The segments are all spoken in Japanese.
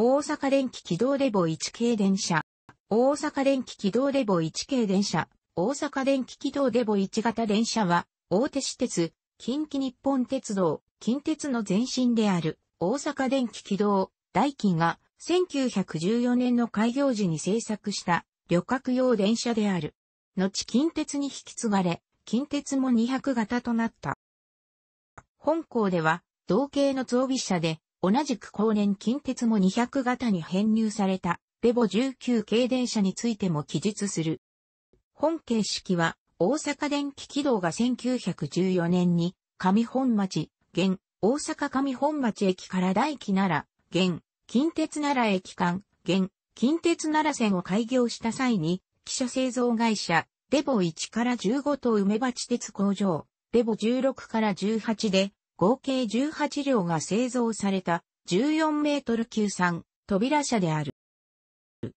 大阪電気軌道レボ1系電車。大阪電気軌道レボ1系電車。大阪電気軌道レボ1型電車は、大手私鉄、近畿日本鉄道、近鉄の前身である、大阪電気軌道、大金が、1914年の開業時に制作した、旅客用電車である。後近鉄に引き継がれ、近鉄も200型となった。本校では、同型の増備車で、同じく後年近鉄も200型に編入された、レボ19系電車についても記述する。本形式は、大阪電気軌道が1914年に、上本町、現、大阪上本町駅から大気奈良、現、近鉄奈良駅間、現、近鉄奈良線を開業した際に、汽車製造会社、レボ1から15と梅鉢鉄工場、レボ16から18で、合計18両が製造された14メートル級3扉車である。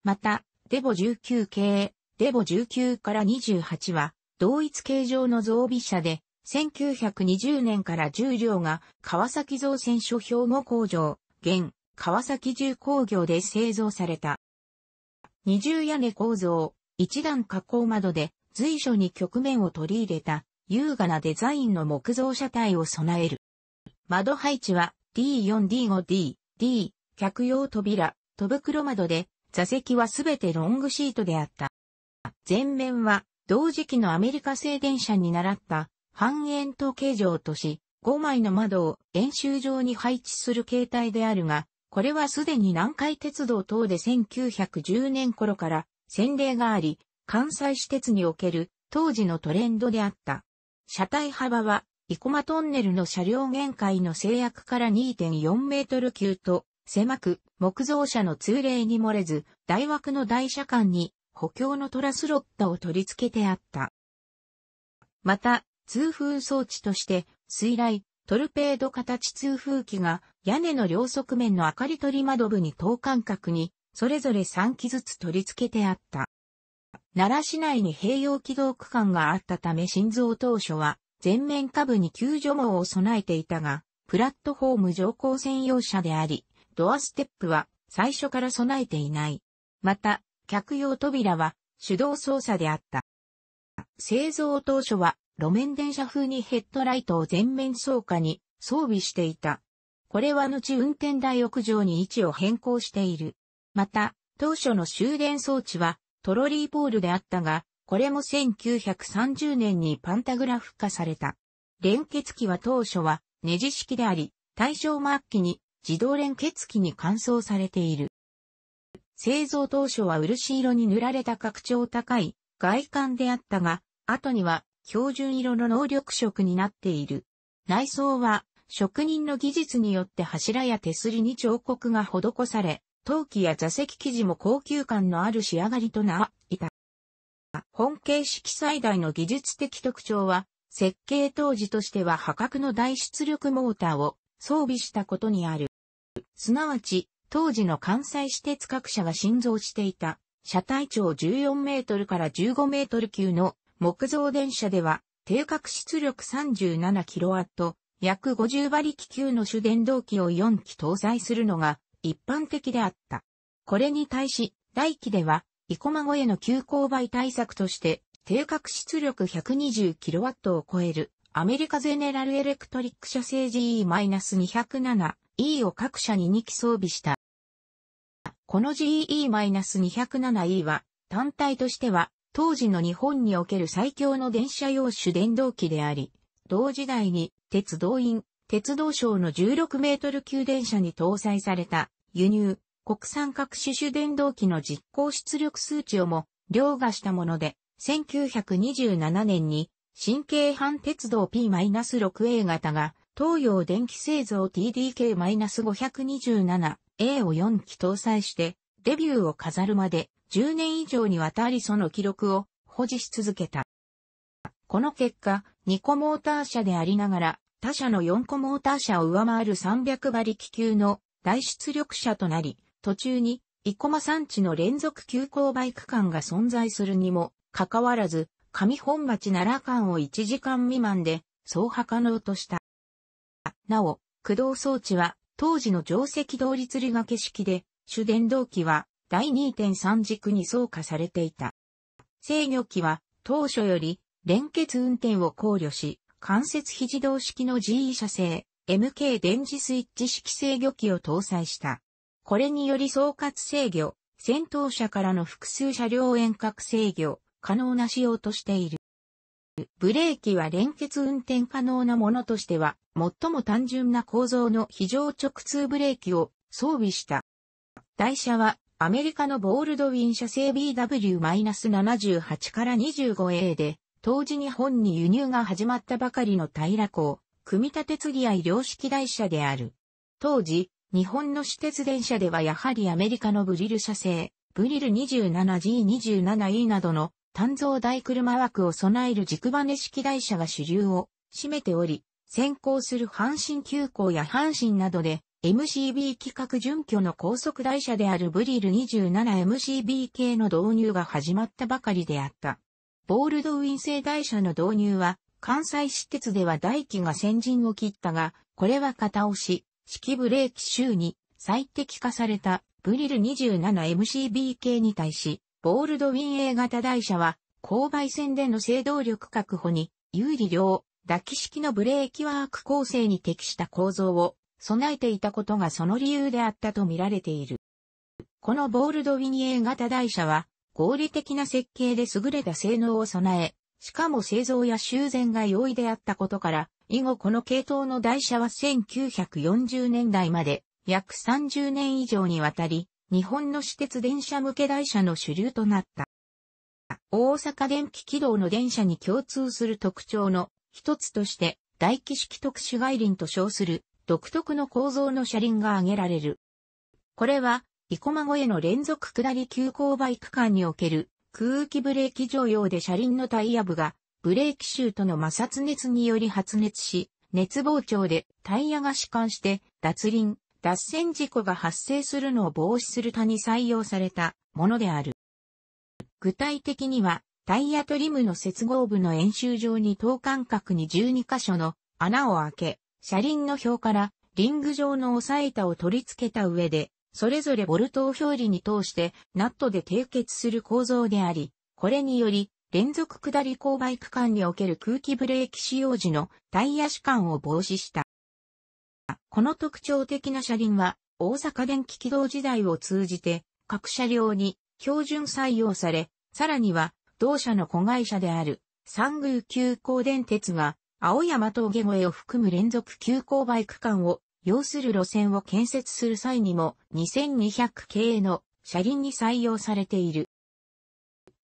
また、デボ19系、デボ19から28は、同一形状の増備車で、1920年から10両が川崎造船所兵庫工場、現、川崎重工業で製造された。二重屋根構造、一段加工窓で随所に局面を取り入れた優雅なデザインの木造車体を備える。窓配置は D4D5D、D、客用扉、戸袋窓で、座席はすべてロングシートであった。前面は、同時期のアメリカ製電車に習った、半円筒形状とし、5枚の窓を演習場に配置する形態であるが、これはすでに南海鉄道等で1910年頃から先例があり、関西私鉄における当時のトレンドであった。車体幅は生駒トンネルの車両限界の制約から2.4メートル級と、狭く、木造車の通例に漏れず、大枠の台車間に補強のトラスロッタを取り付けてあった。また、通風装置として、水雷、トルペード形通風機が屋根の両側面の明かり取り窓部に等間隔に、それぞれ3機ずつ取り付けてあった。奈良市内に併用軌道区間があったため心臓当初は前面下部に救助網を備えていたが、プラットフォーム乗降専用車であり、ドアステップは最初から備えていない。また、客用扉は手動操作であった。製造当初は路面電車風にヘッドライトを全面装下に装備していた。これは後運転台屋上に位置を変更している。また、当初の終電装置はトロリーポールであったが、これも1930年にパンタグラフ化された。連結機は当初はネジ式であり、大正末期に自動連結機に換装されている。製造当初は漆色に塗られた拡張高い外観であったが、後には標準色の能力色になっている。内装は職人の技術によって柱や手すりに彫刻が施され、陶器や座席生地も高級感のある仕上がりとなっていた。本形式最大の技術的特徴は、設計当時としては破格の大出力モーターを装備したことにある。すなわち、当時の関西私鉄各社が新造していた、車体長14メートルから15メートル級の木造電車では、定格出力3 7ット、約50馬力級の主電動機を4機搭載するのが一般的であった。これに対し、大機では生駒越えの急勾配対策として、定格出力 120kW を超えるアメリカゼネラルエレクトリック社製 GE-207E を各社に2機装備した。この GE-207E は単体としては当時の日本における最強の電車用種電動機であり、同時代に鉄道員、鉄道省の16メートル級電車に搭載された輸入、国産各種種電動機の実行出力数値をも、凌駕したもので、1927年に、新京阪鉄道 P-6A 型が、東洋電気製造 TDK-527A を4機搭載して、デビューを飾るまで、10年以上にわたりその記録を保持し続けた。この結果、2個モーター車でありながら、他社の4個モーター車を上回る300馬力級の大出力車となり、途中に、生駒山地の連続急勾配区間が存在するにも、かかわらず、上本町奈良間を1時間未満で、走破可能とした。なお、駆動装置は、当時の定石通り釣り掛け式で、主電動機は、第2.3軸に装加されていた。制御機は、当初より、連結運転を考慮し、関節非自動式の GE 車製、MK 電磁スイッチ式制御機を搭載した。これにより総括制御、戦闘車からの複数車両遠隔制御、可能な仕様としている。ブレーキは連結運転可能なものとしては、最も単純な構造の非常直通ブレーキを装備した。台車は、アメリカのボールドウィン社製 BW-78 から 25A で、当時日本に輸入が始まったばかりの平港、組み立て継ぎ合い両式台車である。当時、日本の私鉄電車ではやはりアメリカのブリル社製、ブリル 27G27E などの単造大車枠を備える軸バネ式台車が主流を占めており、先行する阪神急行や阪神などで MCB 規格準拠の高速台車であるブリル 27MCB 系の導入が始まったばかりであった。ボールドウィン製台車の導入は関西私鉄では大機が先陣を切ったが、これは片押し。式ブレーキ周に最適化されたブリル 27MCB 系に対し、ボールドウィン A 型台車は、勾配線での制動力確保に有利量、抱き式のブレーキワーク構成に適した構造を備えていたことがその理由であったとみられている。このボールドウィン A 型台車は、合理的な設計で優れた性能を備え、しかも製造や修繕が容易であったことから、以後この系統の台車は1940年代まで約30年以上にわたり、日本の私鉄電車向け台車の主流となった。大阪電気軌道の電車に共通する特徴の一つとして、大気式特殊外輪と称する独特の構造の車輪が挙げられる。これは、生駒越えの連続下り急勾配区間における空気ブレーキ常用で車輪のタイヤ部がブレーキシューとの摩擦熱により発熱し、熱膨張でタイヤが弛緩して脱輪、脱線事故が発生するのを防止する他に採用されたものである。具体的には、タイヤとリムの接合部の円周上に等間隔に12箇所の穴を開け、車輪の表からリング状の押さえ板を取り付けた上で、それぞれボルトを表裏に通してナットで締結する構造であり、これにより連続下り勾配区間における空気ブレーキ使用時のタイヤ主管を防止した。この特徴的な車輪は大阪電気軌道時代を通じて各車両に標準採用され、さらには同社の子会社である三宮急行電鉄が青山峠越えを含む連続急勾配区間を要する路線を建設する際にも2200系の車輪に採用されている。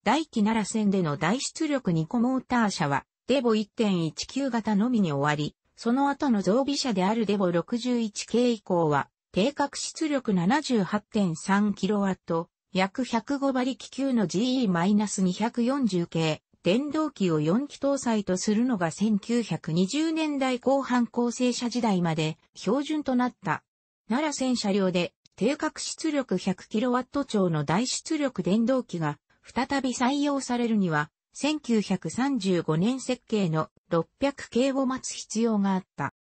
大気奈良線での大出力2個モーター車は、デボ1.19型のみに終わり、その後の増備車であるデボ61系以降は、定格出力 78.3kW、約105馬力級の GE-240 系、電動機を4機搭載とするのが1920年代後半構成車時代まで標準となった。奈良戦車両で定格出力 100kW 超の大出力電動機が再び採用されるには1935年設計の600系を待つ必要があった。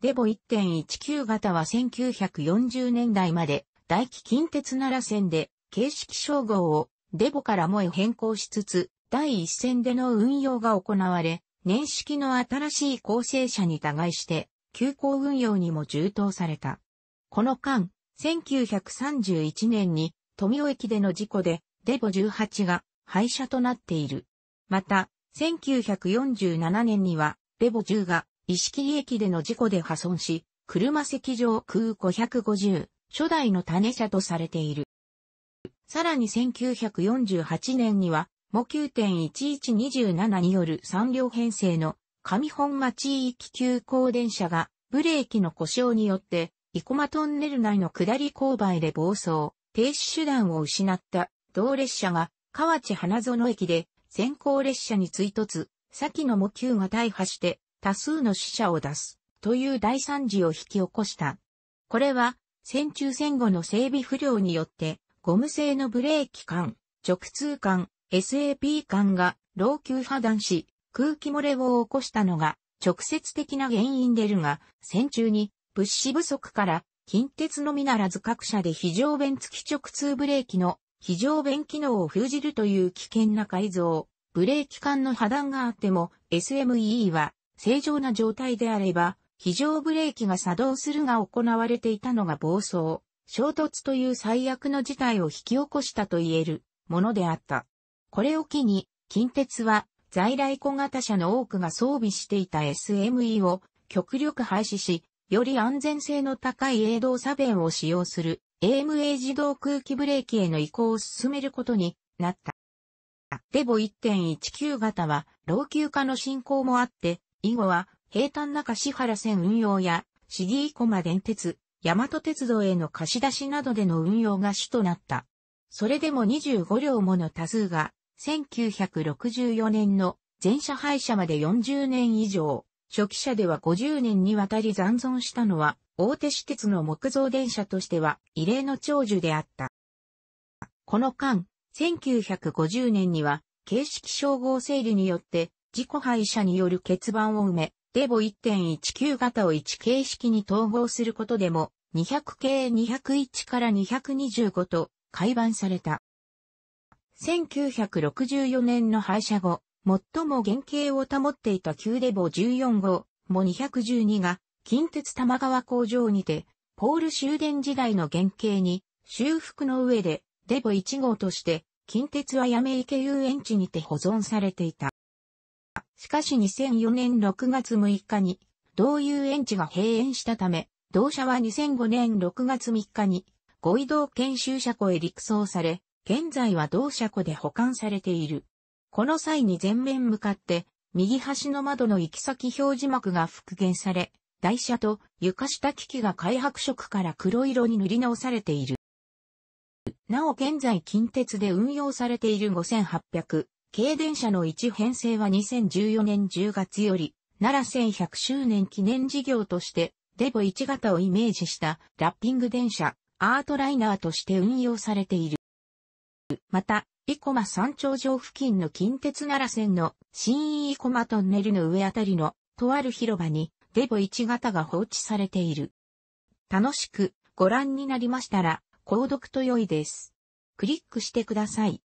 デボ1.19型は1940年代まで大気近鉄奈良線で形式称号をデボからもへ変更しつつ第一線での運用が行われ、年式の新しい構成車に互いして、急行運用にも充当された。この間、1931年に富尾駅での事故で、デボ18が廃車となっている。また、1947年には、デボ10が石切駅での事故で破損し、車席上空550、初代の種車とされている。さらに1948年には、も9.1127による3両編成の上本町域急行電車がブレーキの故障によって生駒トンネル内の下り勾配で暴走、停止手段を失った同列車が河内花園駅で先行列車に追突、先のも9が大破して多数の死者を出すという大惨事を引き起こした。これは戦中戦後の整備不良によってゴム製のブレーキ管、直通管、SAP 管が老朽破断し、空気漏れを起こしたのが直接的な原因でるが、戦中に物資不足から近鉄のみならず各社で非常弁付き直通ブレーキの非常弁機能を封じるという危険な改造、ブレーキ管の破断があっても s m e は正常な状態であれば非常ブレーキが作動するが行われていたのが暴走、衝突という最悪の事態を引き起こしたと言えるものであった。これを機に、近鉄は在来小型車の多くが装備していた SME を極力廃止し、より安全性の高い営動差弁を使用する AMA 自動空気ブレーキへの移行を進めることになった。デボ1.19型は老朽化の進行もあって、以後は平坦中市原線運用やシーコマ電鉄、大和鉄道への貸し出しなどでの運用が主となった。それでも25両もの多数が1964年の全社廃車まで40年以上、初期車では50年にわたり残存したのは、大手私鉄の木造電車としては異例の長寿であった。この間、1950年には、形式称号整理によって、自己廃車による欠番を埋め、デボ1.19型を1形式に統合することでも、200系201から225と改版された。1964年の廃車後、最も原型を保っていた旧デボ14号、も212が、近鉄玉川工場にて、ポール終電時代の原型に、修復の上で、デボ1号として、近鉄はやめ池遊園地にて保存されていた。しかし2004年6月6日に、同遊園地が閉園したため、同社は2005年6月3日に、五移動研修車庫へ陸送され、現在は同車庫で保管されている。この際に前面向かって、右端の窓の行き先表示幕が復元され、台車と床下機器が開白色から黒色に塗り直されている。なお現在近鉄で運用されている5800軽電車の一編成は2014年10月より奈良1100周年記念事業としてデボ1型をイメージしたラッピング電車アートライナーとして運用されている。また、生駒山頂上付近の近鉄奈良線の新生駒トンネルの上あたりのとある広場にデボ1型が放置されている。楽しくご覧になりましたら、購読と良いです。クリックしてください。